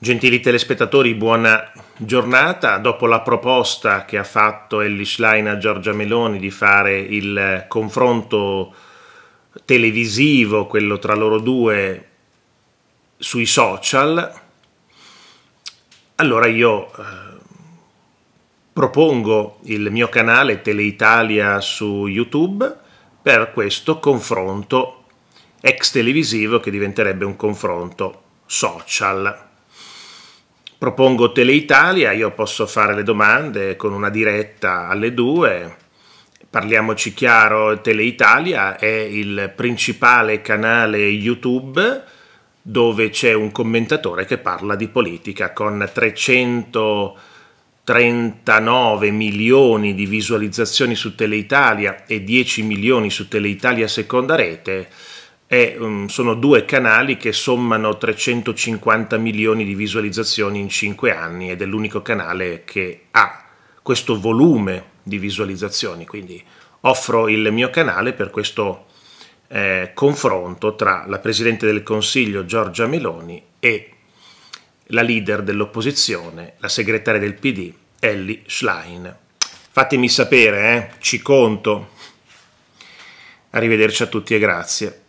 Gentili telespettatori, buona giornata. Dopo la proposta che ha fatto Ellis Schlein a Giorgia Meloni di fare il confronto televisivo, quello tra loro due, sui social, allora io eh, propongo il mio canale Teleitalia su YouTube per questo confronto ex televisivo che diventerebbe un confronto social propongo Teleitalia, io posso fare le domande con una diretta alle due. Parliamoci chiaro, Teleitalia è il principale canale YouTube dove c'è un commentatore che parla di politica con 339 milioni di visualizzazioni su Teleitalia e 10 milioni su Teleitalia seconda rete è, um, sono due canali che sommano 350 milioni di visualizzazioni in 5 anni ed è l'unico canale che ha questo volume di visualizzazioni, quindi offro il mio canale per questo eh, confronto tra la Presidente del Consiglio Giorgia Meloni e la leader dell'opposizione, la segretaria del PD, Ellie Schlein. Fatemi sapere, eh? ci conto. Arrivederci a tutti e grazie.